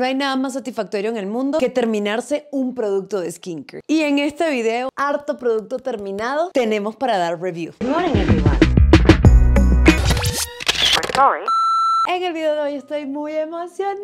No hay nada más satisfactorio en el mundo que terminarse un producto de skincare. Y en este video, harto producto terminado, tenemos para dar review. En el video de hoy estoy muy emocionada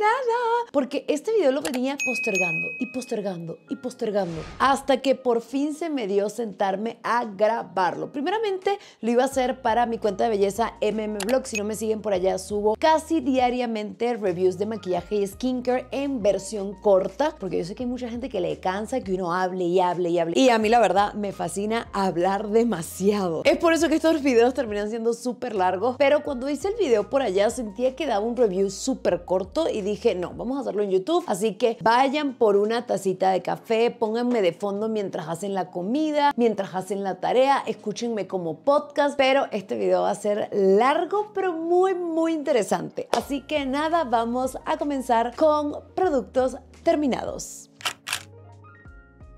porque este video lo venía postergando y postergando y postergando hasta que por fin se me dio sentarme a grabarlo. Primeramente lo iba a hacer para mi cuenta de belleza MM Blog. Si no me siguen por allá, subo casi diariamente reviews de maquillaje y skincare en versión corta porque yo sé que hay mucha gente que le cansa que uno hable y hable y hable. Y a mí la verdad me fascina hablar demasiado. Es por eso que estos videos terminan siendo súper largos, pero cuando hice el video por allá sentía que daba un review súper corto y dije, no, vamos a hacerlo en YouTube. Así que vayan por una tacita de café, pónganme de fondo mientras hacen la comida, mientras hacen la tarea, escúchenme como podcast, pero este video va a ser largo, pero muy, muy interesante. Así que nada, vamos a comenzar con productos terminados.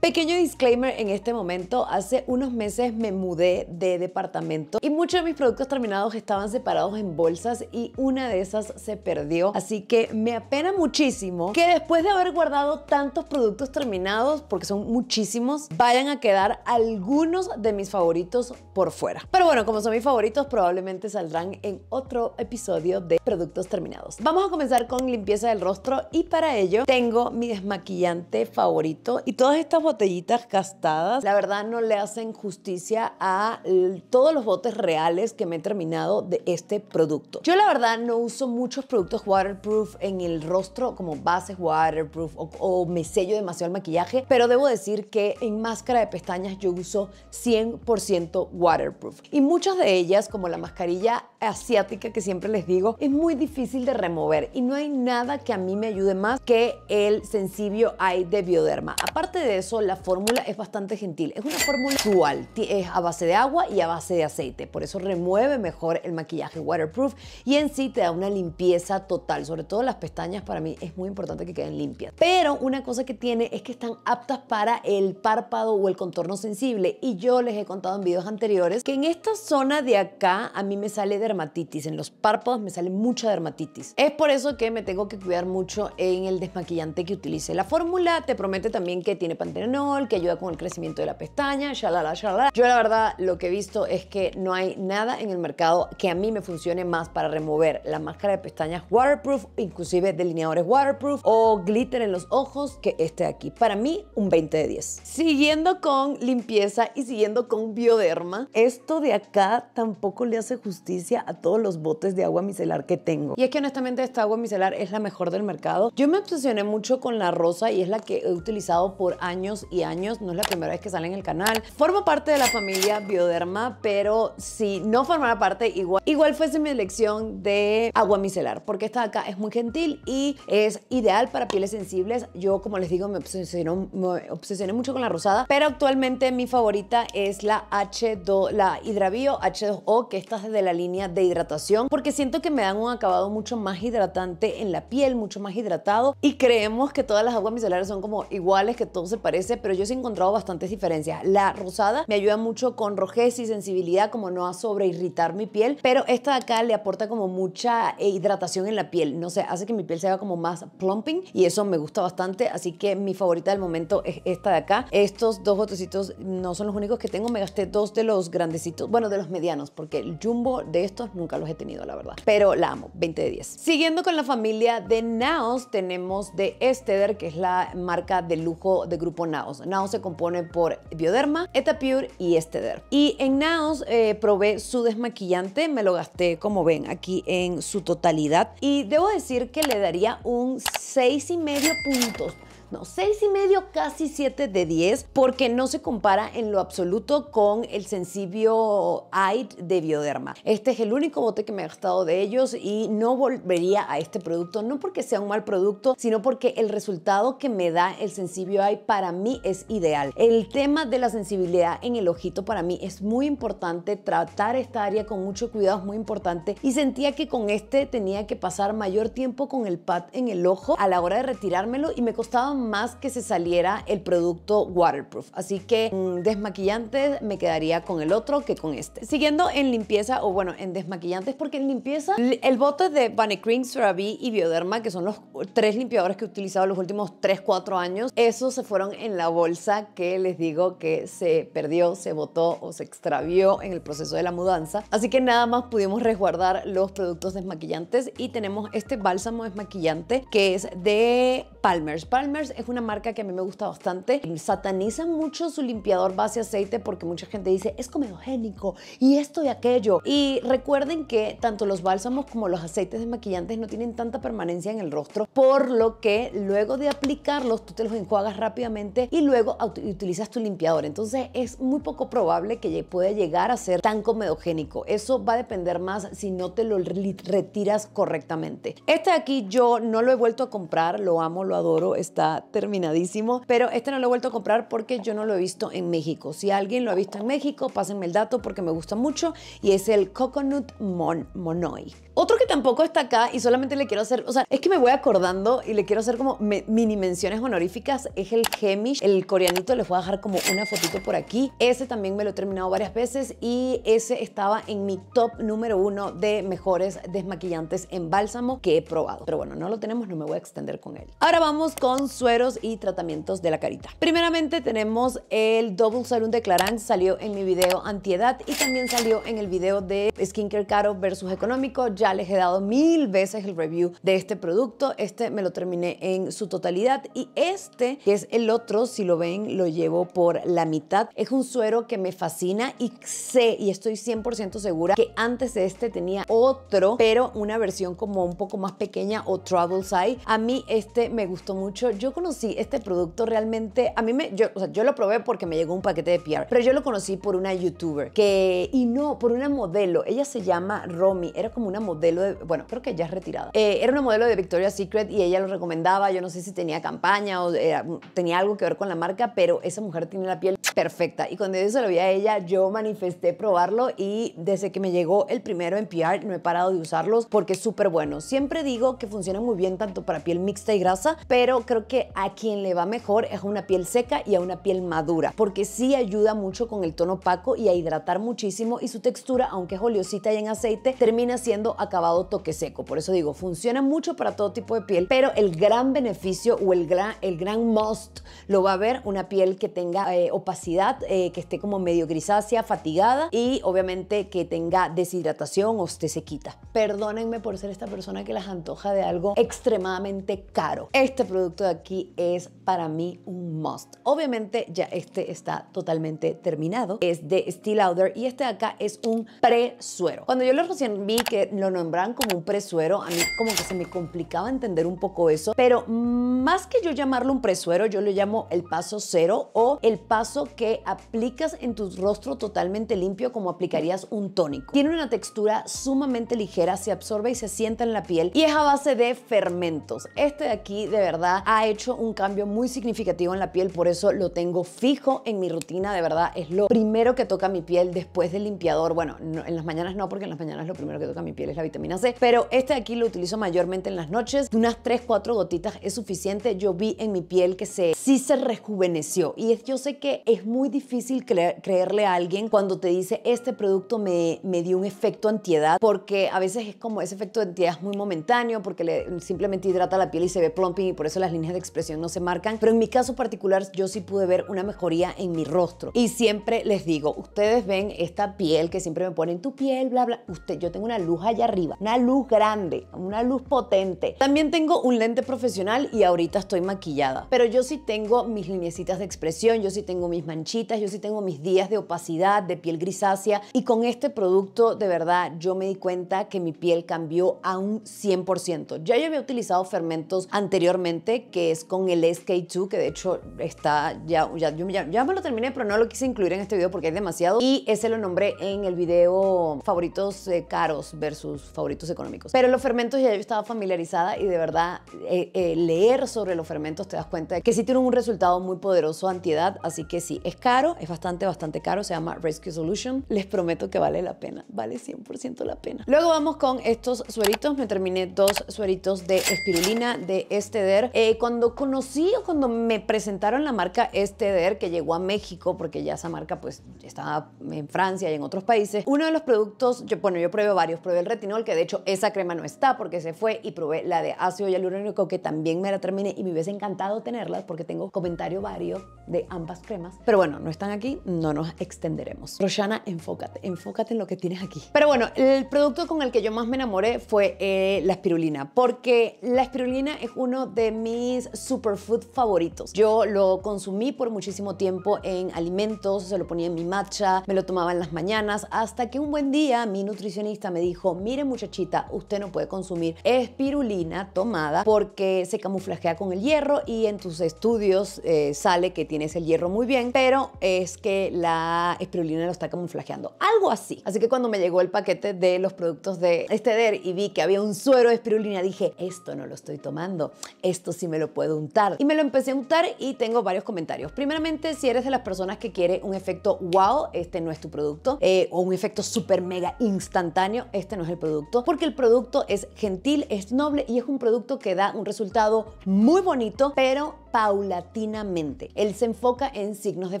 Pequeño disclaimer en este momento, hace unos meses me mudé de departamento y muchos de mis productos terminados estaban separados en bolsas y una de esas se perdió, así que me apena muchísimo que después de haber guardado tantos productos terminados, porque son muchísimos, vayan a quedar algunos de mis favoritos por fuera. Pero bueno, como son mis favoritos, probablemente saldrán en otro episodio de productos terminados. Vamos a comenzar con limpieza del rostro y para ello tengo mi desmaquillante favorito y todas estas botellitas castadas, la verdad no le hacen justicia a todos los botes reales que me he terminado de este producto. Yo la verdad no uso muchos productos waterproof en el rostro como bases waterproof o, me sello demasiado el maquillaje, pero debo decir que en máscara de pestañas yo uso 100% waterproof. Y muchas de ellas, como la mascarilla asiática que siempre les digo, es muy difícil de remover y no hay nada que a mí me ayude más que el Sensibio Eye de Bioderma. Aparte de eso, la fórmula es bastante gentil. Es una fórmula dual, es a base de agua y a base de aceite, por eso remueve mejor el maquillaje waterproof y en sí te da una limpieza total, sobre todo las pestañas para mí es muy importante que queden limpias. Pero una cosa que tiene es que están aptas para el párpado o el contorno sensible y yo les he contado en videos anteriores que en esta zona de acá a mí me sale dermatitis, en los párpados me sale mucha dermatitis. Es por eso que me tengo que cuidar mucho en el desmaquillante que utilice. La fórmula te promete también que tiene pantene que ayuda con el crecimiento de la pestaña, shalala, shalala. Yo la verdad lo que he visto es que no hay nada en el mercado que a mí me funcione más para remover la máscara de pestañas waterproof, inclusive delineadores waterproof o glitter en los ojos que este de aquí. Para mí, un 20 de 10. Siguiendo con limpieza y siguiendo con bioderma, esto de acá tampoco le hace justicia a todos los botes de agua micelar que tengo. Y es que honestamente esta agua micelar es la mejor del mercado. Yo me obsesioné mucho con la rosa y es la que he utilizado por años y años, no es la primera vez que sale en el canal. Formo parte de la familia Bioderma, pero si no formara parte, igual, igual fuese mi elección de agua micelar, porque esta de acá es muy gentil y es ideal para pieles sensibles. Yo, como les digo, me obsesioné, mucho con la rosada, pero actualmente mi favorita es la H2, la Hidrabio H2O, que esta desde la línea de hidratación, porque siento que me dan un acabado mucho más hidratante en la piel, mucho más hidratado, y creemos que todas las aguas micelares son como iguales, que todo se parece pero yo sí he encontrado bastantes diferencias. La rosada me ayuda mucho con rojez y sensibilidad, como no a sobre irritar mi piel, pero esta de acá le aporta como mucha eh, hidratación en la piel. No sé, hace que mi piel se haga como más plumping y eso me gusta bastante. Así que mi favorita del momento es esta de acá. Estos dos botecitos no son los únicos que tengo. Me gasté dos de los grandecitos, bueno, de los medianos, porque el jumbo de estos nunca los he tenido, la verdad. Pero la amo, 20 de 10. Siguiendo con la familia de Naos, tenemos de Esteder, que es la marca de lujo de grupo Naos Naos. se compone por Bioderma, Etapure y Esteder. Y en Naos eh, probé su desmaquillante, me lo gasté como ven aquí en su totalidad y debo decir que le daría un 6,5 puntos no, seis y medio, casi 7 de 10, porque no se compara en lo absoluto con el Sensibio Aid de Bioderma. Este es el único bote que me ha gastado de ellos y no volvería a este producto, no porque sea un mal producto, sino porque el resultado que me da el Sensibio Aid para mí es ideal. El tema de la sensibilidad en el ojito para mí es muy importante, tratar esta área con mucho cuidado es muy importante y sentía que con este tenía que pasar mayor tiempo con el pad en el ojo a la hora de retirármelo y me costaba más que se saliera el producto waterproof. Así que mm, Desmaquillantes me quedaría con el otro que con este. Siguiendo en limpieza, o bueno, en desmaquillantes, porque en limpieza el bote de Cream, CeraVe y Bioderma, que son los tres limpiadores que he utilizado los últimos 3, 4 años, esos se fueron en la bolsa que les digo que se perdió, se botó o se extravió en el proceso de la mudanza. Así que nada más pudimos resguardar los productos desmaquillantes y tenemos este bálsamo desmaquillante que es de Palmer's. Palmer's es una marca que a mí me gusta bastante. Sataniza mucho su limpiador base aceite porque mucha gente dice es comedogénico y esto y aquello. Y recuerden que tanto los bálsamos como los aceites de maquillantes no tienen tanta permanencia en el rostro, por lo que luego de aplicarlos tú te los enjuagas rápidamente y luego utilizas tu limpiador. Entonces es muy poco probable que pueda llegar a ser tan comedogénico. Eso va a depender más si no te lo retiras correctamente. Este de aquí yo no lo he vuelto a comprar, lo amo, lo adoro, está terminadísimo, pero este no lo he vuelto a comprar porque yo no lo he visto en México. Si alguien lo ha visto en México, pásenme el dato porque me gusta mucho y es el Coconut Monoi. Otro que tampoco está acá y solamente le quiero hacer, o sea, es que me voy acordando y le quiero hacer como mini menciones honoríficas, es el Hemish, el coreanito, les voy a dejar como una fotito por aquí. Ese también me lo he terminado varias veces y ese estaba en mi top número uno de mejores desmaquillantes en bálsamo que he probado. Pero bueno, no lo tenemos, no me voy a extender con él. Ahora vamos con sueros y tratamientos de la carita. Primeramente tenemos el Double Serum de Clarins, salió en mi video antiedad y también salió en el video de Skincare Caro versus Económico. Ya les he dado mil veces el review de este producto. Este me lo terminé en su totalidad y este, que es el otro, si lo ven, lo llevo por la mitad. Es un suero que me fascina y sé y estoy 100% segura que antes de este tenía otro, pero una versión como un poco más pequeña o travel size. A mí este me gustó mucho. Yo conocí este producto realmente, a mí me, yo, o sea, yo lo probé porque me llegó un paquete de PR, pero yo lo conocí por una youtuber que, y no, por una modelo. Ella se llama Romy, era como una modelo modelo bueno, creo que ya es retirada. Eh, era una modelo de Victoria's Secret y ella lo recomendaba, yo no sé si tenía campaña o eh, tenía algo que ver con la marca, pero esa mujer tiene la piel perfecta. Y cuando yo se lo vi a ella, yo manifesté probarlo y desde que me llegó el primero en PR no he parado de usarlos porque es súper bueno. Siempre digo que funciona muy bien tanto para piel mixta y grasa, pero creo que a quien le va mejor es a una piel seca y a una piel madura, porque sí ayuda mucho con el tono opaco y a hidratar muchísimo y su textura, aunque es oleosita y en aceite, termina siendo acabado toque seco. Por eso digo, funciona mucho para todo tipo de piel, pero el gran beneficio o el gran, el gran must lo va a ver una piel que tenga eh, opacidad, eh, que esté como medio grisácea, fatigada y obviamente que tenga deshidratación o esté sequita. Perdónenme por ser esta persona que las antoja de algo extremadamente caro. Este producto de aquí es para mí un must. Obviamente ya este está totalmente terminado. Es de Steel Outer y este de acá es un pre-suero. Cuando yo lo recién vi que no lo nombraban como un presuero. A mí como que se me complicaba entender un poco eso. Pero más que yo llamarlo un presuero, yo lo llamo el paso cero o el paso que aplicas en tu rostro totalmente limpio como aplicarías un tónico. Tiene una textura sumamente ligera, se absorbe y se sienta en la piel y es a base de fermentos. Este de aquí de verdad ha hecho un cambio muy significativo en la piel, por eso lo tengo fijo en mi rutina, de verdad es lo primero que toca mi piel después del limpiador. Bueno, en las mañanas no, porque en las mañanas lo primero que toca mi piel es la vitamina C, pero este de aquí lo utilizo mayormente en las noches. unas 3, 4 gotitas es suficiente. Yo vi en mi piel que se, sí se rejuveneció. Y yo sé que es muy difícil creerle a alguien cuando te dice este producto me, me dio un efecto antiedad, porque a veces es como ese efecto de antiedad es muy momentáneo, porque le, simplemente hidrata la piel y se ve plumping y por eso las líneas de expresión no se marcan. Pero en mi caso particular yo sí pude ver una mejoría en mi rostro. Y siempre les digo, ustedes ven esta piel que siempre me ponen tu piel, bla, bla. Usted, yo tengo una luz allá arriba, una luz grande, una luz potente. También tengo un lente profesional y ahorita estoy maquillada, pero yo sí tengo mis linecitas de expresión, yo sí tengo mis manchitas, yo sí tengo mis días de opacidad, de piel grisácea y con este producto de verdad yo me di cuenta que mi piel cambió a un 100%. Ya yo había utilizado fermentos anteriormente que es con el SK2 que de hecho está ya, ya, me lo terminé pero no lo quise incluir en este video porque es demasiado y ese lo nombré en el video favoritos eh, caros versus favoritos económicos. Pero los fermentos ya yo estaba familiarizada y de verdad eh, eh, leer sobre los fermentos te das cuenta que sí tiene un resultado muy poderoso antiedad, así que sí, es caro, es bastante, bastante caro, se llama Rescue Solution, les prometo que vale la pena, vale 100% la pena. Luego vamos con estos sueritos, me terminé dos sueritos de espirulina de Esteder. Eh, cuando conocí o cuando me presentaron la marca Esteder, que llegó a México, porque ya esa marca pues estaba en Francia y en otros países, uno de los productos, bueno, yo probé varios, probé el retinol, que de hecho esa crema no está porque se fue, y probé la de ácido hialurónico, que también me la terminé y me hubiese encantado tenerlas porque tengo comentario vario de ambas cremas. Pero bueno, no están aquí, no nos extenderemos. Roshana, enfócate, enfócate en lo que tienes aquí. Pero bueno, el producto con el que yo más me enamoré fue eh, la espirulina, porque la espirulina es uno de mis superfood favoritos. Yo lo consumí por muchísimo tiempo en alimentos, se lo ponía en mi matcha, me lo tomaba en las mañanas, hasta que un buen día mi nutricionista me dijo, mira, muchachita, usted no puede consumir espirulina tomada porque se camuflajea con el hierro y en tus estudios eh, sale que tienes el hierro muy bien, pero es que la espirulina lo está camuflajeando. Algo así. Así que cuando me llegó el paquete de los productos de Esteder y vi que había un suero de espirulina, dije, esto no lo estoy tomando, esto sí me lo puedo untar. Y me lo empecé a untar y tengo varios comentarios. Primeramente, si eres de las personas que quiere un efecto wow, este no es tu producto, eh, o un efecto súper mega instantáneo, este no es el producto porque el producto es gentil, es noble y es un producto que da un resultado muy bonito, pero paulatinamente. Él se enfoca en signos de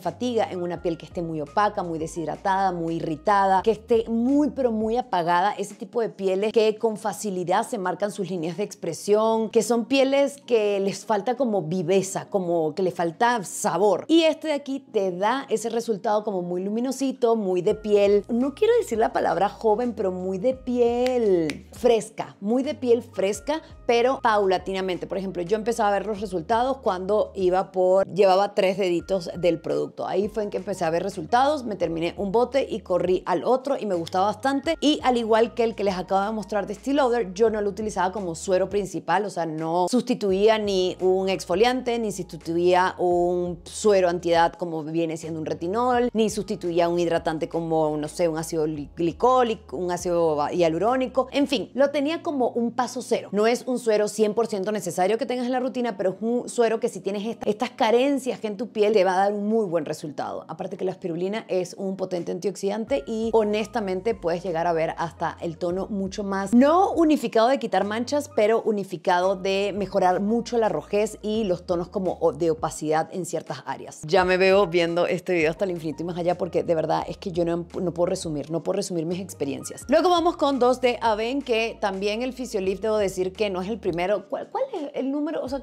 fatiga, en una piel que esté muy opaca, muy deshidratada, muy irritada, que esté muy pero muy apagada, ese tipo de pieles que con facilidad se marcan sus líneas de expresión, que son pieles que les falta como viveza, como que le falta sabor. Y este de aquí te da ese resultado como muy luminosito, muy de piel, no quiero decir la palabra joven, pero muy de piel fresca, muy de piel fresca, pero paulatinamente. Por ejemplo, yo empezaba a ver los resultados cuando iba por, llevaba tres deditos del producto. Ahí fue en que empecé a ver resultados, me terminé un bote y corrí al otro y me gustaba bastante. Y al igual que el que les acabo de mostrar de Steel yo no lo utilizaba como suero principal, o sea, no sustituía ni un exfoliante, ni sustituía un suero antiedad como viene siendo un retinol, ni sustituía un hidratante como, no sé, un ácido glicólico, un ácido hialurónico, en fin, lo tenía como un paso cero. No es un suero 100% necesario que tengas en la rutina, pero es un suero que si tienes estas carencias que en tu piel te va a dar un muy buen resultado. Aparte que la espirulina es un potente antioxidante y honestamente puedes llegar a ver hasta el tono mucho más, no unificado de quitar manchas, pero unificado de mejorar mucho la rojez y los tonos como de opacidad en ciertas áreas. Ya me veo viendo este video hasta el infinito y más allá porque de verdad es que yo no, puedo resumir, no puedo resumir mis experiencias. Luego vamos con dos de Aven que también el Physiolift debo decir que no es el primero. ¿Cuál, cuál es el número? O sea,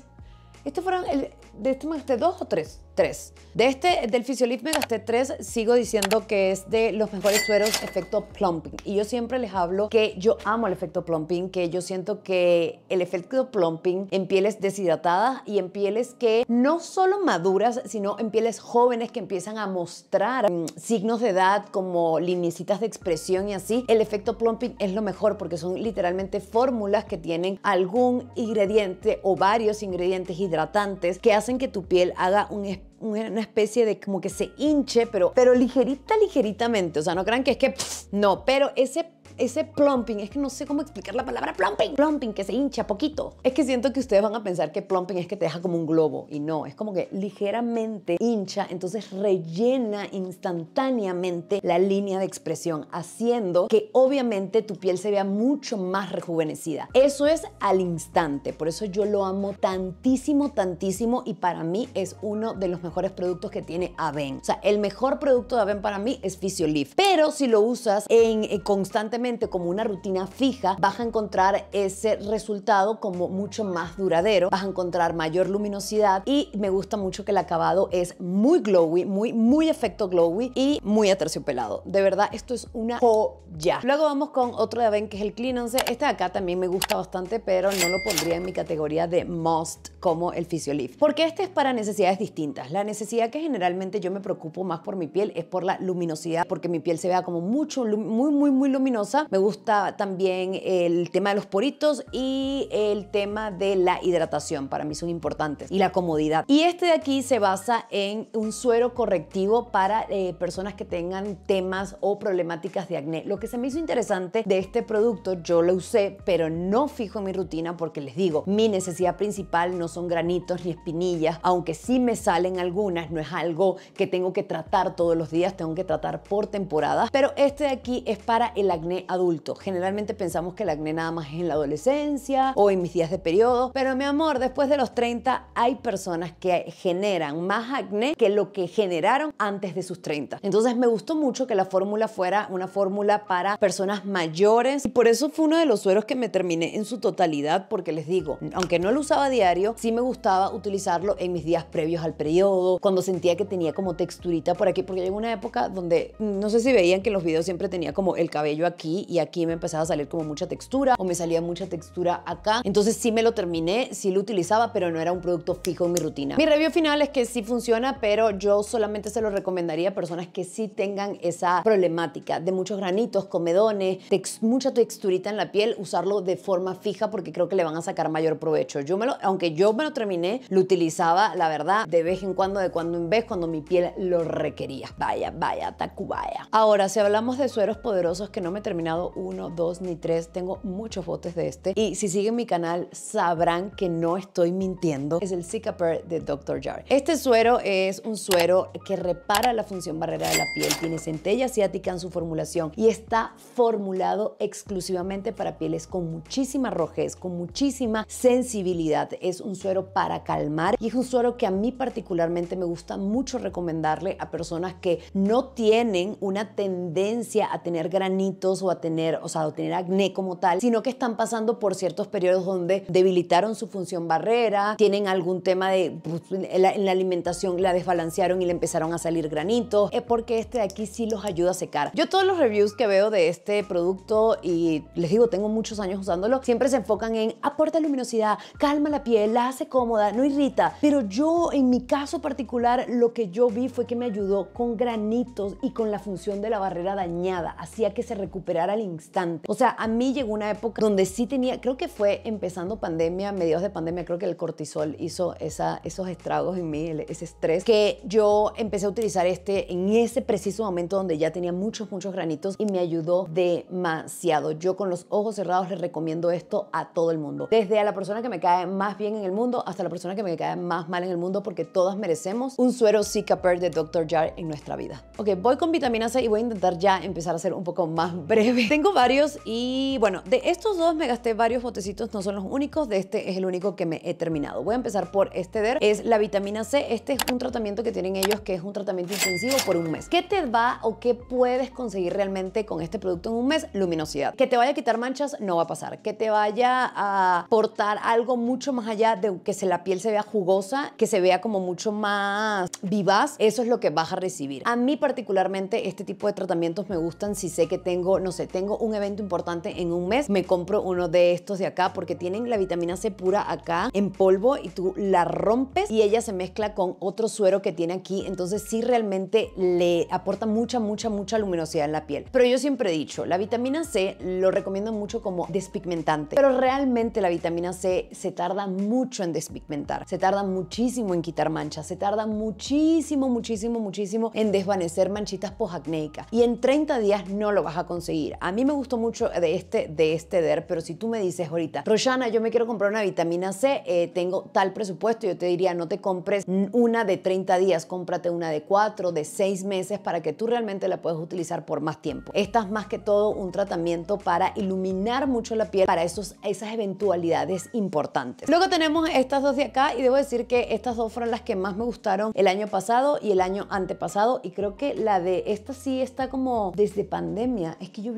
estos fueron el, de este, de dos o tres. 3. De este, del Physiolip me 3, sigo diciendo que es de los mejores sueros efecto plumping. Y yo siempre les hablo que yo amo el efecto plumping, que yo siento que el efecto plumping en pieles deshidratadas y en pieles que no solo maduras, sino en pieles jóvenes que empiezan a mostrar mm, signos de edad como linecitas de expresión y así, el efecto plumping es lo mejor porque son literalmente fórmulas que tienen algún ingrediente o varios ingredientes hidratantes que hacen que tu piel haga un una especie de como que se hinche, pero, pero ligerita, ligeritamente. O sea, no crean que es que no, pero ese ese plumping, es que no sé cómo explicar la palabra plumping, plumping que se hincha poquito. Es que siento que ustedes van a pensar que plumping es que te deja como un globo y no, es como que ligeramente hincha, entonces rellena instantáneamente la línea de expresión, haciendo que obviamente tu piel se vea mucho más rejuvenecida. Eso es al instante, por eso yo lo amo tantísimo, tantísimo y para mí es uno de los mejores productos que tiene Aven. O sea, el mejor producto de Aven para mí es Physiolift pero si lo usas eh, constantemente como una rutina fija, vas a encontrar ese resultado como mucho más duradero, vas a encontrar mayor luminosidad y me gusta mucho que el acabado es muy glowy, muy, muy efecto glowy y muy aterciopelado. De verdad, esto es una joya. Luego vamos con otro de Aven que es el Cleanance. Este de acá también me gusta bastante, pero no lo pondría en mi categoría de must como el Physiolift. Porque este es para necesidades distintas. La necesidad que generalmente yo me preocupo más por mi piel es por la luminosidad, porque mi piel se vea como mucho, muy, muy, muy luminosa me gusta también el tema de los poritos y el tema de la hidratación. Para mí son importantes. Y la comodidad. Y este de aquí se basa en un suero correctivo para eh, personas que tengan temas o problemáticas de acné. Lo que se me hizo interesante de este producto, yo lo usé, pero no fijo en mi rutina porque les digo, mi necesidad principal no son granitos ni espinillas, aunque sí me salen algunas, no es algo que tengo que tratar todos los días, tengo que tratar por temporada, pero este de aquí es para el acné adulto. Generalmente pensamos que el acné nada más es en la adolescencia o en mis días de periodo, pero mi amor, después de los 30 hay personas que generan más acné que lo que generaron antes de sus 30. Entonces me gustó mucho que la fórmula fuera una fórmula para personas mayores y por eso fue uno de los sueros que me terminé en su totalidad porque les digo, aunque no lo usaba diario, sí me gustaba utilizarlo en mis días previos al periodo, cuando sentía que tenía como texturita por aquí, porque llegó una época donde no sé si veían que los videos siempre tenía como el cabello aquí y aquí me empezaba a salir como mucha textura o me salía mucha textura acá. Entonces sí me lo terminé, sí lo utilizaba, pero no era un producto fijo en mi rutina. Mi review final es que sí funciona, pero yo solamente se lo recomendaría a personas que sí tengan esa problemática de muchos granitos, comedones, mucha texturita en la piel, usarlo de forma fija porque creo que le van a sacar mayor provecho. Yo me lo, aunque yo me lo terminé, lo utilizaba, la verdad, de vez en cuando, de cuando en vez, cuando mi piel lo requería. Vaya, vaya, tacubaya. Ahora, si hablamos de sueros poderosos que no me terminé 1, 2 ni 3. Tengo muchos botes de este. Y si siguen mi canal sabrán que no estoy mintiendo. Es el Cicaper de Dr. Jar. Este suero es un suero que repara la función barrera de la piel. Tiene centella asiática en su formulación y está formulado exclusivamente para pieles con muchísima rojez, con muchísima sensibilidad. Es un suero para calmar y es un suero que a mí particularmente me gusta mucho recomendarle a personas que no tienen una tendencia a tener granitos o a tener, o sea, tener acné como tal, sino que están pasando por ciertos periodos donde debilitaron su función barrera, tienen algún tema de pues, en, la, alimentación la desbalancearon y le empezaron a salir granitos, es porque este de aquí sí los ayuda a secar. Yo todos los reviews que veo de este producto y les digo, tengo muchos años usándolo, siempre se enfocan en aporta luminosidad, calma la piel, la hace cómoda, no irrita, pero yo en mi caso particular lo que yo vi fue que me ayudó con granitos y con la función de la barrera dañada, hacía que se recupere al instante. O sea, a mí llegó una época donde sí tenía, creo que fue empezando pandemia, mediados de pandemia, creo que el cortisol hizo esa, esos estragos en mí, ese estrés, que yo empecé a utilizar este en ese preciso momento donde ya tenía muchos, muchos granitos y me ayudó demasiado. Yo con los ojos cerrados le recomiendo esto a todo el mundo. Desde a la persona que me cae más bien en el mundo hasta la persona que me cae más mal en el mundo porque todas merecemos un suero Zika de Dr. Jar en nuestra vida. Ok, voy con vitamina C y voy a intentar ya empezar a ser un poco más breve tengo varios y bueno, de estos dos me gasté varios botecitos, no son los únicos, de este es el único que me he terminado. Voy a empezar por este DER, es la vitamina C. Este es un tratamiento que tienen ellos que es un tratamiento intensivo por un mes. ¿Qué te va o qué puedes conseguir realmente con este producto en un mes? Luminosidad. Que te vaya a quitar manchas no va a pasar. Que te vaya a portar algo mucho más allá de que se la piel se vea jugosa, que se vea como mucho más vivaz, eso es lo que vas a recibir. A mí particularmente este tipo de tratamientos me gustan si sé que tengo, no tengo un evento importante en un mes, me compro uno de estos de acá porque tienen la vitamina C pura acá en polvo y tú la rompes y ella se mezcla con otro suero que tiene aquí. Entonces sí realmente le aporta mucha, mucha, mucha luminosidad en la piel. Pero yo siempre he dicho, la vitamina C lo recomiendo mucho como despigmentante, pero realmente la vitamina C se tarda mucho en despigmentar, se tarda muchísimo en quitar manchas, se tarda muchísimo, muchísimo, muchísimo en desvanecer manchitas posacnéicas y en 30 días no lo vas a conseguir a mí me gustó mucho de este, de este DER, pero si tú me dices ahorita, Rosana, yo me quiero comprar una vitamina C, eh, tengo tal presupuesto, yo te diría, no te compres una de 30 días, cómprate una de 4, de 6 meses para que tú realmente la puedas utilizar por más tiempo. Esta es más que todo un tratamiento para iluminar mucho la piel para esos, esas eventualidades importantes. Luego tenemos estas dos de acá y debo decir que estas dos fueron las que más me gustaron el año pasado y el año antepasado y creo que la de esta sí está como desde pandemia. Es que yo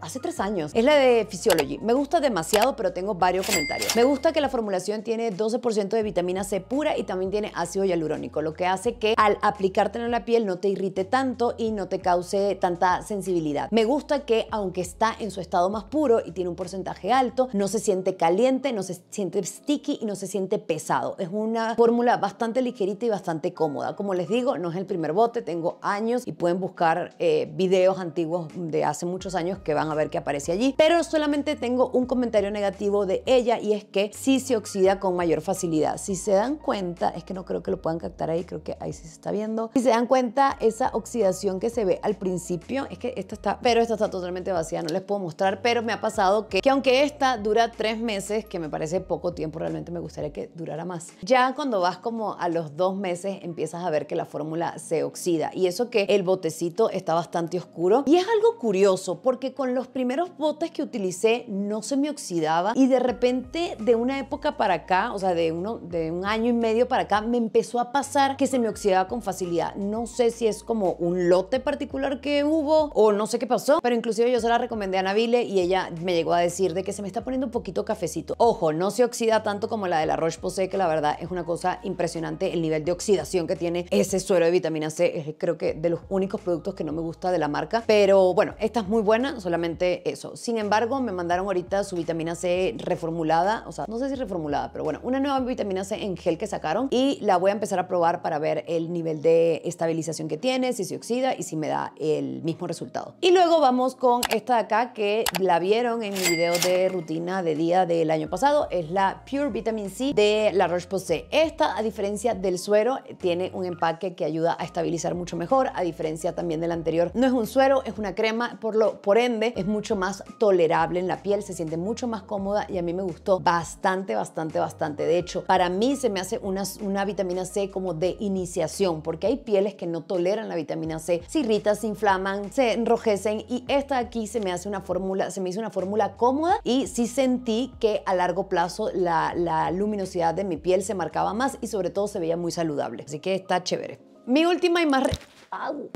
hace tres años. Es la de Physiology. Me gusta demasiado, pero tengo varios comentarios. Me gusta que la formulación tiene 12% de vitamina C pura y también tiene ácido hialurónico, lo que hace que al aplicártelo en la piel no te irrite tanto y no te cause tanta sensibilidad. Me gusta que aunque está en su estado más puro y tiene un porcentaje alto, no se siente caliente, no se siente sticky y no se siente pesado. Es una fórmula bastante ligerita y bastante cómoda. Como les digo, no es el primer bote, tengo años y pueden buscar eh, videos antiguos de hace muchos años que van a ver que aparece allí. Pero solamente tengo un comentario negativo de ella y es que sí se oxida con mayor facilidad. Si se dan cuenta, es que no creo que lo puedan captar ahí, creo que ahí sí se está viendo. Si se dan cuenta, esa oxidación que se ve al principio, es que esta está, pero esta está totalmente vacía, no les puedo mostrar, pero me ha pasado que, que aunque esta dura tres meses, que me parece poco tiempo, realmente me gustaría que durara más. Ya cuando vas como a los dos meses empiezas a ver que la fórmula se oxida y eso que el botecito está bastante oscuro y es algo curioso porque con los primeros botes que utilicé no se me oxidaba y de repente de una época para acá, o sea, de, uno, de un año y medio para acá, me empezó a pasar que se me oxidaba con facilidad. No sé si es como un lote particular que hubo o no sé qué pasó, pero inclusive yo se la recomendé a Navile y ella me llegó a decir de que se me está poniendo un poquito cafecito. Ojo, no se oxida tanto como la de la Roche-Posay, que la verdad es una cosa impresionante el nivel de oxidación que tiene ese suero de vitamina C. Es creo que de los únicos productos que no me gusta de la marca, pero bueno, esta es muy buena solamente eso. Sin embargo, me mandaron ahorita su vitamina C reformulada, o sea, no sé si reformulada, pero bueno, una nueva vitamina C en gel que sacaron y la voy a empezar a probar para ver el nivel de estabilización que tiene, si se oxida y si me da el mismo resultado. Y luego vamos con esta de acá que la vieron en mi video de rutina de día del año pasado, es la Pure Vitamin C de La Roche-Posay. Esta, a diferencia del suero, tiene un empaque que ayuda a estabilizar mucho mejor, a diferencia también del anterior. No es un suero, es una crema, por lo por ende es mucho más tolerable en la piel, se siente mucho más cómoda y a mí me gustó bastante, bastante, bastante. De hecho, para mí se me hace una, una vitamina C como de iniciación, porque hay pieles que no toleran la vitamina C, se irritan, se inflaman, se enrojecen y esta aquí se me hace una fórmula, se me hizo una fórmula cómoda y sí sentí que a largo plazo la, la luminosidad de mi piel se marcaba más y sobre todo se veía muy saludable. Así que está chévere. Mi última y más...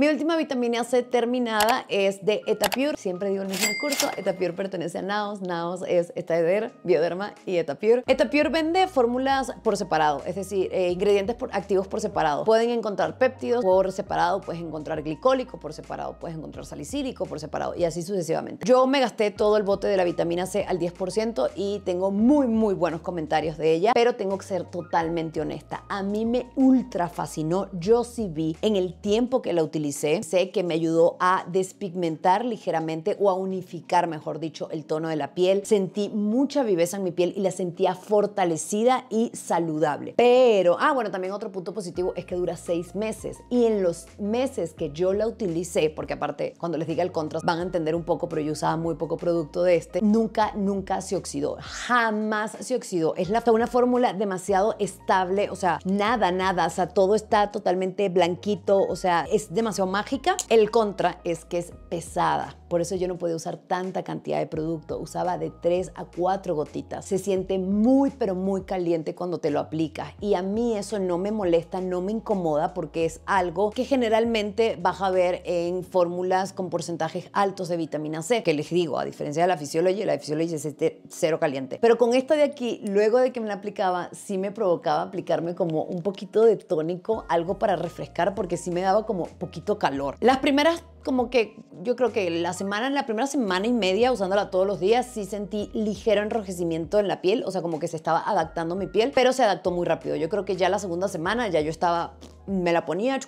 Mi última vitamina C terminada es de Etapure. Siempre digo el mismo curso. Etapure pertenece a Naos. Naos es Etaeder, Bioderma y Etapure. Etapure vende fórmulas por separado, es decir, eh, ingredientes por, activos por separado. Pueden encontrar péptidos por separado, puedes encontrar glicólico por separado, puedes encontrar salicílico por separado y así sucesivamente. Yo me gasté todo el bote de la vitamina C al 10% y tengo muy, muy buenos comentarios de ella, pero tengo que ser totalmente honesta. A mí me ultra fascinó. Yo sí vi en el tiempo que la utilicé, sé que me ayudó a despigmentar ligeramente o a unificar, mejor dicho, el tono de la piel. Sentí mucha viveza en mi piel y la sentía fortalecida y saludable. Pero, ah, bueno, también otro punto positivo es que dura seis meses y en los meses que yo la utilicé, porque aparte cuando les diga el contraste van a entender un poco, pero yo usaba muy poco producto de este, nunca, nunca se oxidó, jamás se oxidó. Es la, una fórmula demasiado estable, o sea, nada, nada, o sea, todo está totalmente blanquito, o sea, es demasiado mágica. El contra es que es pesada. Por eso yo no podía usar tanta cantidad de producto, usaba de 3 a 4 gotitas. Se siente muy pero muy caliente cuando te lo aplicas y a mí eso no me molesta, no me incomoda porque es algo que generalmente vas a ver en fórmulas con porcentajes altos de vitamina C, que les digo, a diferencia de la fisiología, la fisiología es este cero caliente. Pero con esta de aquí, luego de que me la aplicaba, sí me provocaba aplicarme como un poquito de tónico, algo para refrescar porque sí me daba como poquito calor. Las primeras como que yo creo que las en la primera semana y media, usándola todos los días, sí sentí ligero enrojecimiento en la piel, o sea, como que se estaba adaptando mi piel, pero se adaptó muy rápido. Yo creo que ya la segunda semana ya yo estaba me la ponía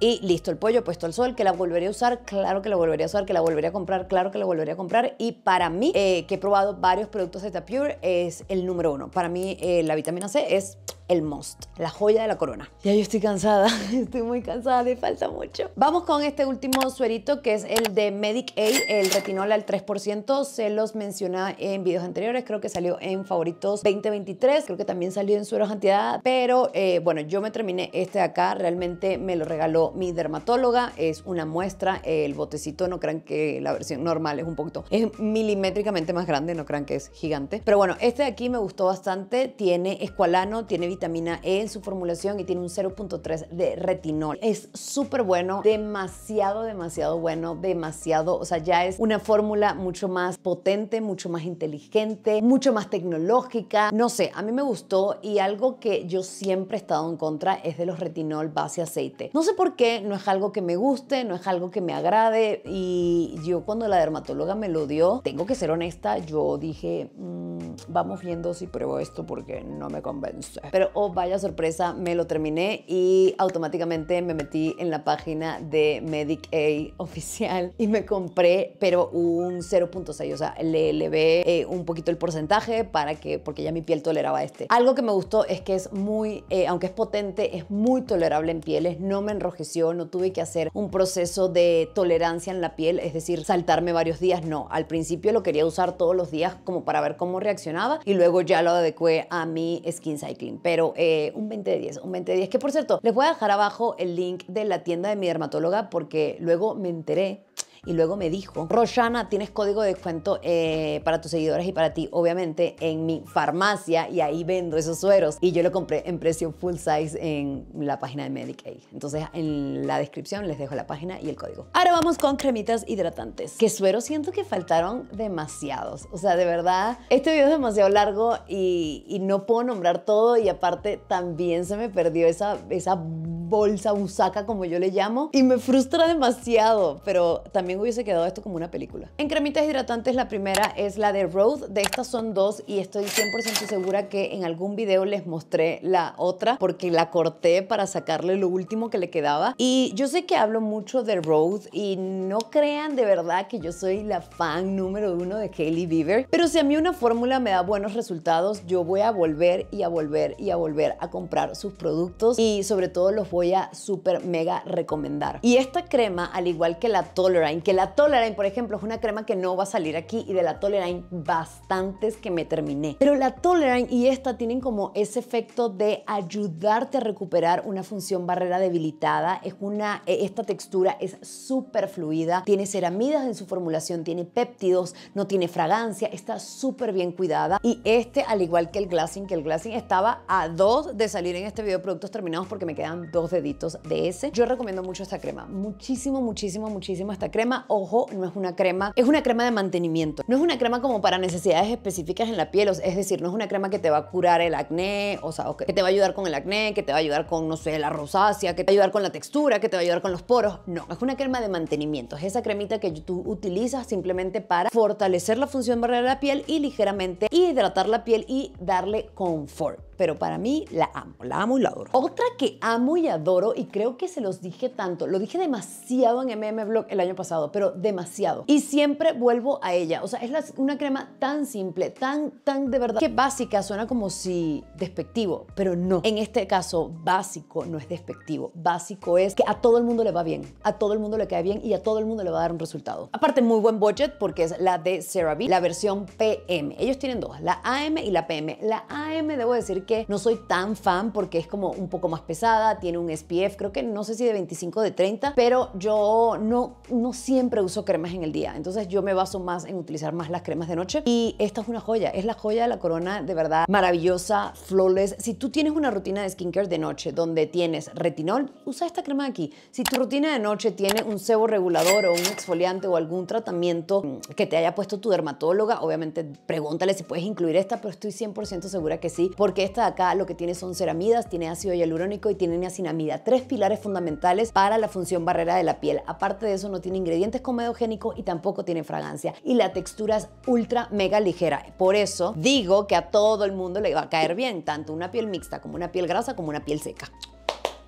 y listo el pollo puesto al sol que la volvería a usar claro que la volvería a usar que la volvería a comprar claro que la volvería a comprar y para mí eh, que he probado varios productos de Tapure es el número uno para mí eh, la vitamina C es el most, la joya de la corona. Ya yo estoy cansada, estoy muy cansada, me falta mucho. Vamos con este último suerito que es el de Medic Aid, el retinol al 3%. Se los mencionaba en videos anteriores, creo que salió en favoritos 2023, creo que también salió en sueros antiedad, pero eh, bueno, yo me terminé este de acá, realmente me lo regaló mi dermatóloga, es una muestra, el botecito, no crean que la versión normal es un poquito, es milimétricamente más grande, no crean que es gigante. Pero bueno, este de aquí me gustó bastante, tiene escualano, tiene vitamina E en su formulación y tiene un 0.3 de retinol. Es súper bueno, demasiado, demasiado bueno, demasiado, o sea, ya es una fórmula mucho más potente, mucho más inteligente, mucho más tecnológica. No sé, a mí me gustó y algo que yo siempre he estado en contra es de los retinol base aceite. No sé por qué, no es algo que me guste, no es algo que me agrade y yo cuando la dermatóloga me lo dio, tengo que ser honesta, yo dije, mm, vamos viendo si pruebo esto porque no me convence o oh vaya sorpresa, me lo terminé y automáticamente me metí en la página de Medicaid oficial y me compré, pero un 0.6, o sea, le elevé eh, un poquito el porcentaje para que, porque ya mi piel toleraba este. Algo que me gustó es que es muy, eh, aunque es potente, es muy tolerable en pieles, no me enrojeció, no tuve que hacer un proceso de tolerancia en la piel, es decir, saltarme varios días, no. Al principio lo quería usar todos los días como para ver cómo reaccionaba y luego ya lo adecué a mi skin cycling pero eh, un 20 de 10, un 20 de 10. Que por cierto, les voy a dejar abajo el link de la tienda de mi dermatóloga porque luego me enteré y luego me dijo, Rosana tienes código de descuento eh, para tus seguidores y para ti, obviamente, en mi farmacia y ahí vendo esos sueros. Y yo lo compré en precio full size en la página de Medicaid. Entonces, en la descripción les dejo la página y el código. Ahora vamos con cremitas hidratantes. Que suero siento que faltaron demasiados. O sea, de verdad, este video es demasiado largo y, no puedo nombrar todo y aparte también se me perdió esa, esa bolsa busaca, como yo le llamo, y me frustra demasiado, pero también hubiese quedado esto como una película. En cremitas hidratantes la primera es la de Rode, de estas son dos y estoy 100% segura que en algún video les mostré la otra porque la corté para sacarle lo último que le quedaba. Y yo sé que hablo mucho de Rode y no crean de verdad que yo soy la fan número uno de Hailey Bieber, pero si a mí una fórmula me da buenos resultados, yo voy a volver y a volver y a volver a comprar sus productos y sobre todo los voy a súper mega recomendar. Y esta crema, al igual que la Tolerant que la Tolerain, por ejemplo, es una crema que no va a salir aquí y de la Tolerain bastantes que me terminé. Pero la Tolerain y esta tienen como ese efecto de ayudarte a recuperar una función barrera debilitada. Es una, e, esta textura es súper fluida, tiene ceramidas en su formulación, tiene péptidos, no tiene fragancia, está súper bien cuidada. Y este, al igual que el Glassing, que el Glassing estaba a dos de salir en este video de productos terminados porque me quedan dos deditos de ese. Yo recomiendo mucho esta crema, muchísimo, muchísimo, muchísimo esta crema ojo, no es una crema, es una crema de mantenimiento. No es una crema como para necesidades específicas en la piel, es decir, no es una crema que te va a curar el acné, o sea, que te va a ayudar con el acné, que te va a ayudar con, no sé, la rosácea, que te va a ayudar con la textura, que te va a ayudar con los poros. No, es una crema de mantenimiento. Es esa cremita que tú utilizas simplemente para fortalecer la función barrera de la piel y ligeramente hidratar la piel y darle confort pero para mí la amo, la amo y la adoro. Otra que amo y adoro, y creo que se los dije tanto, lo dije demasiado en MM Blog el año pasado, pero demasiado. Y siempre vuelvo a ella. O sea, es una crema tan simple, tan, tan de verdad, que básica suena como si despectivo, pero no. En este caso, básico no es despectivo. Básico es que a todo el mundo le va bien, a todo el mundo le cae bien y a todo el mundo le va a dar un resultado. Aparte, muy buen budget porque es la de CeraVe, la versión PM. Ellos tienen dos, la AM y la PM. La AM debo decir que no soy tan fan porque es como un poco más pesada, tiene un SPF, creo que no sé si de 25 de 30, pero yo no, no siempre uso cremas en el día, entonces yo me baso más en utilizar más las cremas de noche. Y esta es una joya, es la joya de la corona, de verdad, maravillosa, flores Si tú tienes una rutina de skincare de noche donde tienes retinol, usa esta crema aquí. Si tu rutina de noche tiene un sebo regulador o un exfoliante o algún tratamiento que te haya puesto tu dermatóloga, obviamente pregúntale si puedes incluir esta, pero estoy 100% segura que sí, porque esta de acá lo que tiene son ceramidas, tiene ácido hialurónico y tiene niacinamida, tres pilares fundamentales para la función barrera de la piel. Aparte de eso, no tiene ingredientes es comedogénico y tampoco tiene fragancia. Y la textura es ultra mega ligera. Por eso digo que a todo el mundo le va a caer bien, tanto una piel mixta como una piel grasa como una piel seca.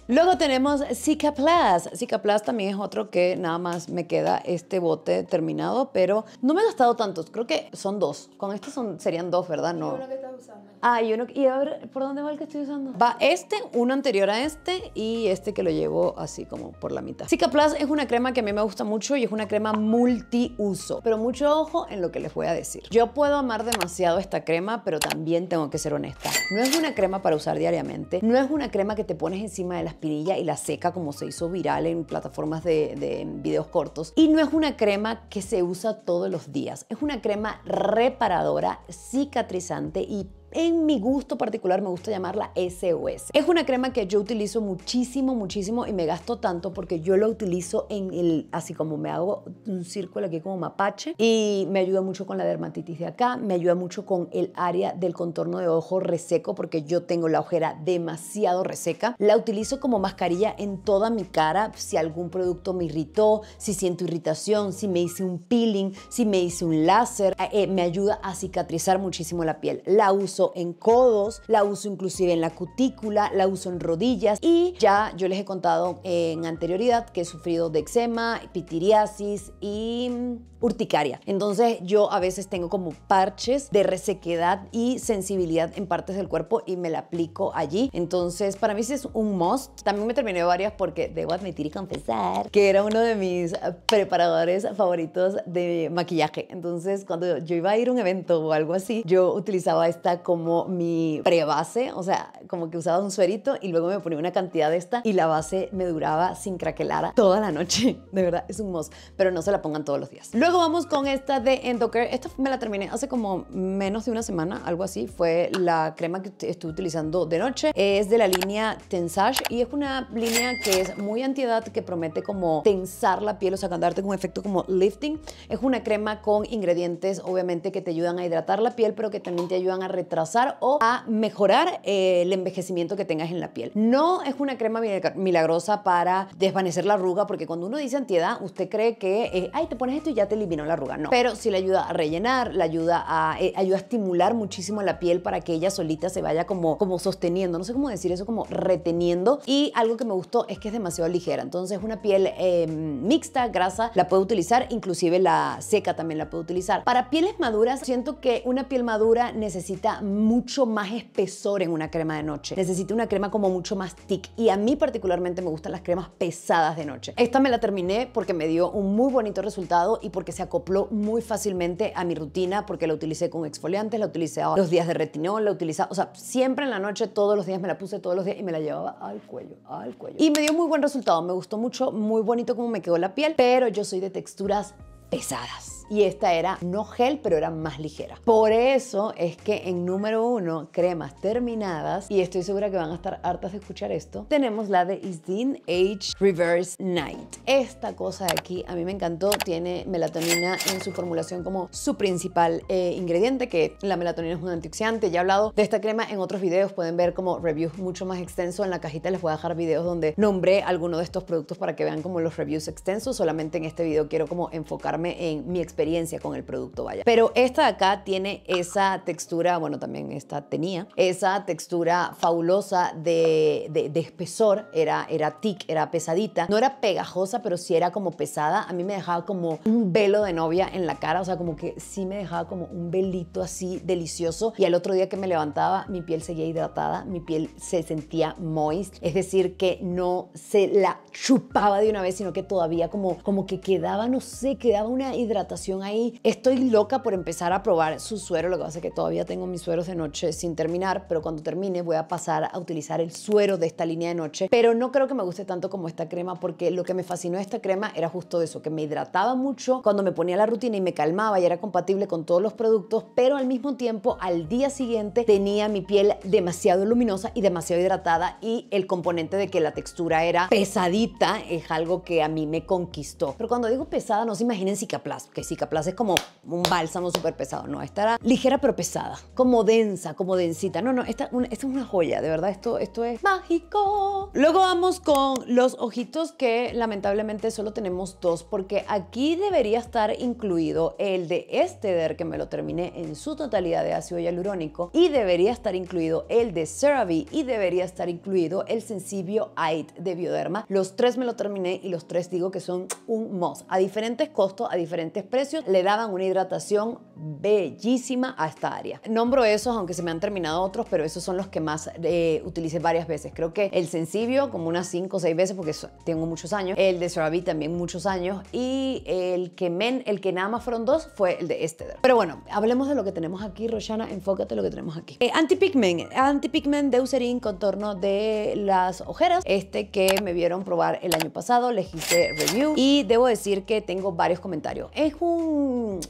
Luego tenemos Zika Plus. Zika Plus también es otro que nada más me queda este bote terminado, pero no me he gastado tantos. Creo que son dos. Con estos son, serían dos, ¿verdad? No. que estás usando. Ah, y Y a ver, ¿por dónde va el que estoy usando? Va este, uno anterior a este y este que lo llevo así como por la mitad. Cica Plus es una crema que a mí me gusta mucho y es una crema multiuso. Pero mucho ojo en lo que les voy a decir. Yo puedo amar demasiado esta crema, pero también tengo que ser honesta. No es una crema para usar diariamente. No es una crema que te pones encima de la aspirilla y la seca como se hizo viral en plataformas de, de videos cortos. Y no es una crema que se usa todos los días. Es una crema reparadora, cicatrizante y en mi gusto particular me gusta llamarla SOS. Es una crema que yo utilizo muchísimo, muchísimo y me gasto tanto porque yo la utilizo en el, así como me hago un círculo aquí como mapache y me ayuda mucho con la dermatitis de acá, me ayuda mucho con el área del contorno de ojo reseco porque yo tengo la ojera demasiado reseca. La utilizo como mascarilla en toda mi cara si algún producto me irritó, si siento irritación, si me hice un peeling, si me hice un láser, eh, eh, me ayuda a cicatrizar muchísimo la piel. La uso en codos, la uso inclusive en la cutícula, la uso en rodillas y ya yo les he contado en anterioridad que he sufrido de eczema, pitiriasis y mm, urticaria. Entonces yo a veces tengo como parches de resequedad y sensibilidad en partes del cuerpo y me la aplico allí. Entonces para mí sí es un must. También me terminé varias porque debo admitir y confesar que era uno de mis preparadores favoritos de maquillaje. Entonces cuando yo iba a ir a un evento o algo así, yo utilizaba esta como mi prebase, o sea, como que usaba un suerito y luego me ponía una cantidad de esta y la base me duraba sin craquelar toda la noche. De verdad, es un must, pero no se la pongan todos los días. Luego vamos con esta de Endocare. Esta me la terminé hace como menos de una semana, algo así. Fue la crema que estuve utilizando de noche. Es de la línea Tensage y es una línea que es muy antiedad, que promete como tensar la piel, o sea, darte un efecto como lifting. Es una crema con ingredientes, obviamente, que te ayudan a hidratar la piel, pero que también te ayudan a retrasar o a mejorar eh, el envejecimiento que tengas en la piel. No es una crema milagrosa para desvanecer la arruga, porque cuando uno dice antiedad, usted cree que, eh, ay, te pones esto y ya te vino la arruga, no. Pero sí le ayuda a rellenar, le ayuda a, eh, ayuda a estimular muchísimo la piel para que ella solita se vaya como, como sosteniendo, no sé cómo decir eso, como reteniendo. Y algo que me gustó es que es demasiado ligera, entonces una piel em, mixta, grasa, la puedo utilizar, inclusive la seca también la puedo utilizar. Para pieles maduras, siento que una piel madura necesita mucho más espesor en una crema de noche, necesita una crema como mucho más thick y a mí particularmente me gustan las cremas pesadas de noche. Esta me la terminé porque me dio un muy bonito resultado y porque que se acopló muy fácilmente a mi rutina, porque la utilicé con exfoliantes, la utilicé los días de retinol, la utilizaba, o sea, siempre en la noche, todos los días me la puse, todos los días y me la llevaba al cuello, al cuello. Y me dio muy buen resultado, me gustó mucho, muy bonito como me quedó la piel, pero yo soy de texturas pesadas y esta era no gel, pero era más ligera. Por eso es que en número uno, cremas terminadas, y estoy segura que van a estar hartas de escuchar esto, tenemos la de Isdin Age Reverse Night. Esta cosa de aquí a mí me encantó, tiene melatonina en su formulación como su principal eh, ingrediente, que la melatonina es un antioxidante. Ya he hablado de esta crema en otros videos, pueden ver como reviews mucho más extenso En la cajita les voy a dejar videos donde nombré alguno de estos productos para que vean como los reviews extensos. Solamente en este video quiero como enfocarme en mi experiencia experiencia con el producto, vaya. Pero esta de acá tiene esa textura, bueno, también esta tenía, esa textura fabulosa de, de, espesor, era, era tic, era pesadita. No era pegajosa, pero sí era como pesada. A mí me dejaba como un velo de novia en la cara, o sea, como que sí me dejaba como un velito así delicioso. Y al otro día que me levantaba, mi piel seguía hidratada, mi piel se sentía moist, es decir, que no se la chupaba de una vez, sino que todavía como, como que quedaba, no sé, quedaba una hidratación ahí. Estoy loca por empezar a probar su suero, lo que pasa es que todavía tengo mis sueros de noche sin terminar, pero cuando termine voy a pasar a utilizar el suero de esta línea de noche, pero no creo que me guste tanto como esta crema porque lo que me fascinó esta crema era justo eso, que me hidrataba mucho cuando me ponía la rutina y me calmaba y era compatible con todos los productos, pero al mismo tiempo al día siguiente tenía mi piel demasiado luminosa y demasiado hidratada y el componente de que la textura era pesadita es algo que a mí me conquistó. Pero cuando digo pesada no se imaginen cicaplast, que sí es como un bálsamo súper pesado. No, estará ligera pero pesada, como densa, como densita. No, no, esta, es una joya, de verdad, esto, esto es mágico. Luego vamos con los ojitos que lamentablemente solo tenemos dos porque aquí debería estar incluido el de Esteder que me lo terminé en su totalidad de ácido hialurónico y debería estar incluido el de CeraVe y debería estar incluido el Sensibio AID de Bioderma. Los tres me lo terminé y los tres digo que son un must. A diferentes costos, a diferentes precios le daban una hidratación bellísima a esta área. Nombro esos, aunque se me han terminado otros, pero esos son los que más eh, utilicé varias veces. Creo que el Sensibio como unas 5 o 6 veces, porque tengo muchos años. El de Cerave también muchos años. Y el que men, el que nada más fueron dos, fue el de Esteder. Pero bueno, hablemos de lo que tenemos aquí, Roshana. Enfócate en lo que tenemos aquí. Eh, Anti-Pigment. Anti-Pigment de Eucerin, contorno de las ojeras. Este que me vieron probar el año pasado. le hice review. Y debo decir que tengo varios comentarios. Es un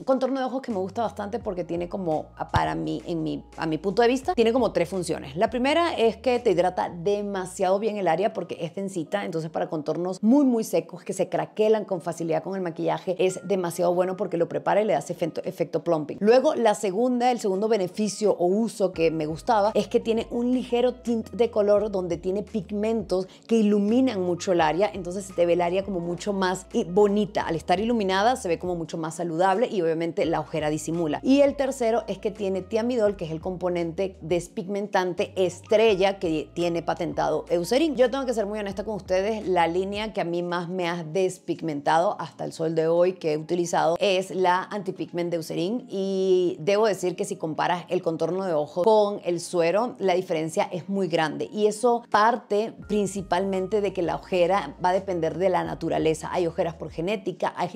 contorno de ojos que me gusta bastante porque tiene como, para mí, en mi, a mi punto de vista, tiene como tres funciones. La primera es que te hidrata demasiado bien el área porque es densita, entonces para contornos muy, muy secos que se craquelan con facilidad con el maquillaje es demasiado bueno porque lo prepara y le hace efecto, efecto plumping. Luego, la segunda, el segundo beneficio o uso que me gustaba es que tiene un ligero tint de color donde tiene pigmentos que iluminan mucho el área, entonces se te ve el área como mucho más bonita. Al estar iluminada se ve como mucho más saludable y obviamente la ojera disimula. Y el tercero es que tiene tiamidol, que es el componente despigmentante estrella que tiene patentado Eucerin. Yo tengo que ser muy honesta con ustedes, la línea que a mí más me ha despigmentado hasta el sol de hoy que he utilizado es la Antipigment de Eucerin y debo decir que si comparas el contorno de ojo con el suero, la diferencia es muy grande y eso parte principalmente de que la ojera va a depender de la naturaleza. Hay ojeras por genética, hay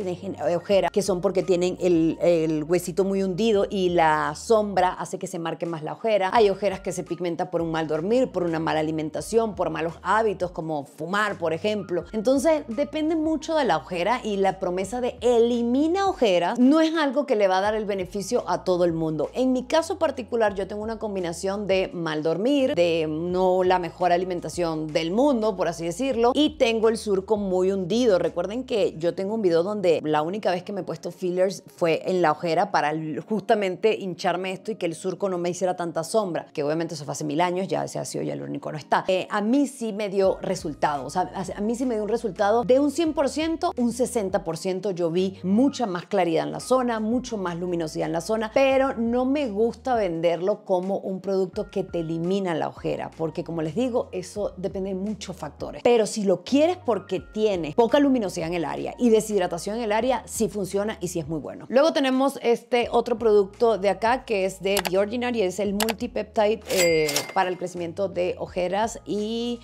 ojeras que son por porque tienen el, huesito muy hundido y la sombra hace que se marque más la ojera. Hay ojeras que se pigmenta por un mal dormir, por una mala alimentación, por malos hábitos como fumar, por ejemplo. Entonces depende mucho de la ojera y la promesa de elimina ojeras no es algo que le va a dar el beneficio a todo el mundo. En mi caso particular yo tengo una combinación de mal dormir, de no la mejor alimentación del mundo, por así decirlo, y tengo el surco muy hundido. Recuerden que yo tengo un video donde la única vez que me he puesto fillers fue en la ojera para justamente hincharme esto y que el surco no me hiciera tanta sombra, que obviamente eso fue hace mil años, ya se ha sido ya el único no está. Eh, a mí sí me dio resultado, o sea, a, mí sí me dio un resultado de un 100%, un 60% yo vi mucha más claridad en la zona, mucho más luminosidad en la zona, pero no me gusta venderlo como un producto que te elimina la ojera, porque como les digo, eso depende de muchos factores. Pero si lo quieres porque tiene poca luminosidad en el área y deshidratación en el área, sí funciona y y es muy bueno. Luego tenemos este otro producto de acá que es de The Ordinary, es el multipeptide eh, para el crecimiento de ojeras y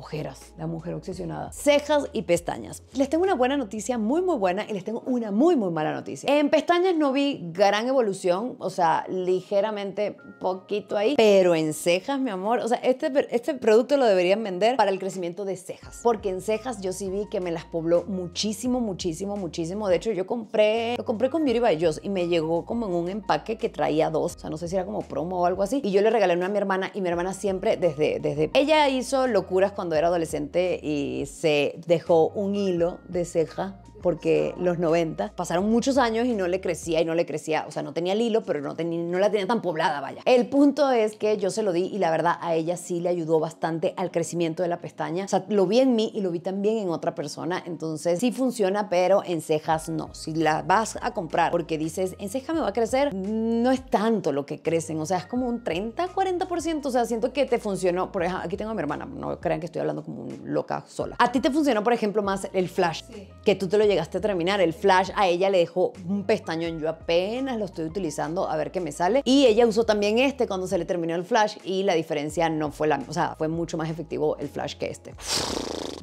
ojeras, la mujer obsesionada, cejas y pestañas. Les tengo una buena noticia, muy muy buena, y les tengo una muy muy mala noticia. En pestañas no vi gran evolución, o sea, ligeramente poquito ahí, pero en cejas, mi amor, o sea, este, este producto lo deberían vender para el crecimiento de cejas, porque en cejas yo sí vi que me las pobló muchísimo, muchísimo, muchísimo. De hecho, yo compré, lo compré con Beauty by y me llegó como en un empaque que traía dos, o sea, no sé si era como promo o algo así, y yo le regalé una a mi hermana y mi hermana siempre desde, desde, ella hizo locuras cuando cuando era adolescente y se dejó un hilo de ceja porque los 90 pasaron muchos años y no le crecía y no le crecía, o sea, no tenía el hilo, pero no, no la tenía tan poblada, vaya. El punto es que yo se lo di y la verdad a ella sí le ayudó bastante al crecimiento de la pestaña. O sea, lo vi en mí y lo vi también en otra persona, entonces sí funciona, pero en cejas no. Si la vas a comprar porque dices, en ceja me va a crecer, no es tanto lo que crecen, o sea, es como un 30, 40%, o sea, siento que te funcionó, por ejemplo, aquí tengo a mi hermana, no crean que estoy hablando como un loca sola. A ti te funcionó, por ejemplo, más el flash. Sí que tú te lo llegaste a terminar. El flash a ella le dejó un pestañón. Yo apenas lo estoy utilizando a ver qué me sale. Y ella usó también este cuando se le terminó el flash y la diferencia no fue la misma. O sea, fue mucho más efectivo el flash que este.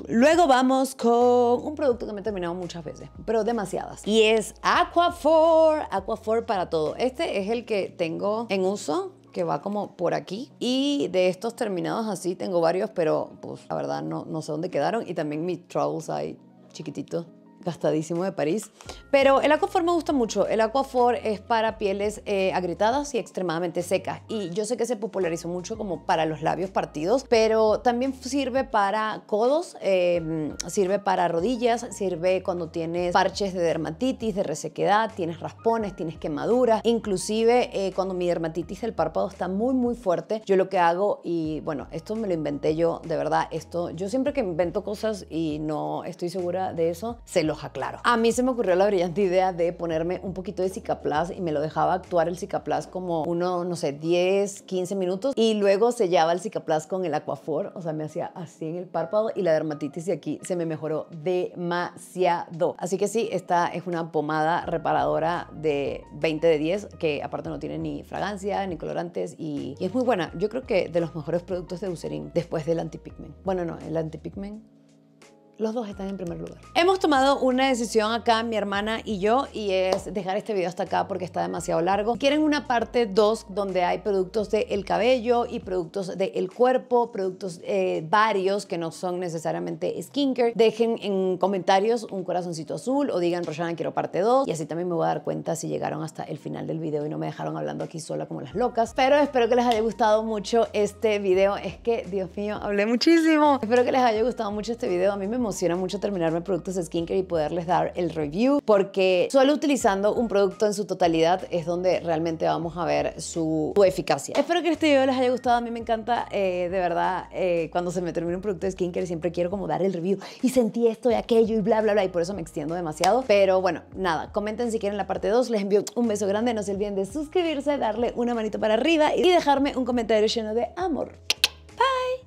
Luego vamos con un producto que me he terminado muchas veces, pero demasiadas. Y es Aqua Aquaphor para todo. Este es el que tengo en uso que va como por aquí. Y de estos terminados así tengo varios, pero pues la verdad no, no sé dónde quedaron. Y también mis troubles hay chiquitito gastadísimo de París. Pero el Aquaphor me gusta mucho. El Aquaphor es para pieles eh, agrietadas y extremadamente secas. Y yo sé que se popularizó mucho como para los labios partidos, pero también sirve para codos, em, sirve para rodillas, sirve cuando tienes parches de dermatitis, de resequedad, tienes raspones, tienes quemaduras. Inclusive eh, cuando mi dermatitis del párpado está muy, muy fuerte, yo lo que hago, y bueno, esto me lo inventé yo, de verdad, esto, yo siempre que invento cosas y no estoy segura de eso, se lo claro. A mí se me ocurrió la brillante idea de ponerme un poquito de cicaplas y me lo dejaba actuar el cicaplas como uno, no sé, 10, 15 minutos y luego sellaba el cicaplas con el aquafor, o sea, me hacía así en el párpado y la dermatitis de aquí se me mejoró demasiado. Así que sí, esta es una pomada reparadora de 20 de 10 que aparte no tiene ni fragancia ni colorantes y, es muy buena. Yo creo que de los mejores productos de Eucerin después del antipigment. Bueno, no, el antipigment los dos están en primer lugar. Hemos tomado una decisión acá, mi hermana y yo, y es dejar este video hasta acá porque está demasiado largo. Quieren una parte 2 donde hay productos del el cabello y productos del cuerpo, productos eh, varios que no son necesariamente skincare. Dejen en comentarios un corazoncito azul o digan, Rosana, quiero parte 2. Y así también me voy a dar cuenta si llegaron hasta el final del video y no me dejaron hablando aquí sola como las locas. Pero espero que les haya gustado mucho este video. Es que, Dios mío, hablé muchísimo. Espero que les haya gustado mucho este video. A mí me emociona mucho terminarme productos de skincare y poderles dar el review, porque solo utilizando un producto en su totalidad es donde realmente vamos a ver su, eficacia. Espero que este video les haya gustado, a mí me encanta, eh, de verdad, eh, cuando se me termina un producto de skincare siempre quiero como dar el review y sentí esto y aquello y bla, bla, bla, y por eso me extiendo demasiado. Pero bueno, nada, comenten si quieren la parte 2, les envío un beso grande, no se olviden de suscribirse, darle una manito para arriba y dejarme un comentario lleno de amor. Bye!